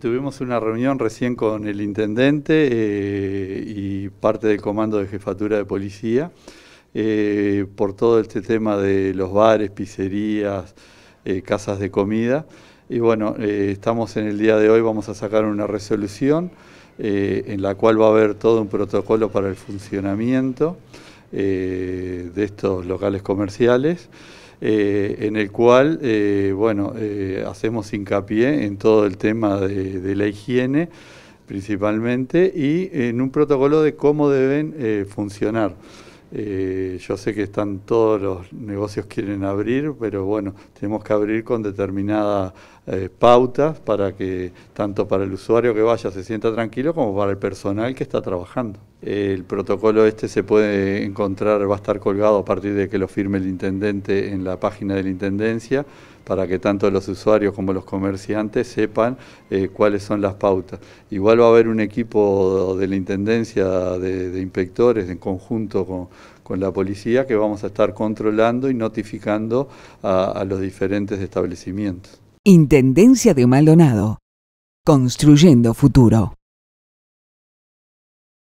Tuvimos una reunión recién con el intendente eh, y parte del comando de jefatura de policía eh, por todo este tema de los bares, pizzerías, eh, casas de comida. Y bueno, estamos en el día de hoy, vamos a sacar una resolución en la cual va a haber todo un protocolo para el funcionamiento de estos locales comerciales. Eh, en el cual, eh, bueno, eh, hacemos hincapié en todo el tema de, la higiene principalmente y en un protocolo de cómo deben funcionar. yo sé que están todos los negocios quieren abrir, pero bueno, tenemos que abrir con determinadas pautas para que tanto para el usuario que vaya se sienta tranquilo como para el personal que está trabajando. El protocolo este se puede encontrar, va a estar colgado a partir de que lo firme el intendente en la página de la intendencia, para que tanto los usuarios como los comerciantes sepan eh, cuáles son las pautas. Igual va a haber un equipo de la intendencia de, inspectores en conjunto con, la policía que vamos a estar controlando y notificando a, a los diferentes establecimientos. Intendencia de Maldonado. Construyendo futuro.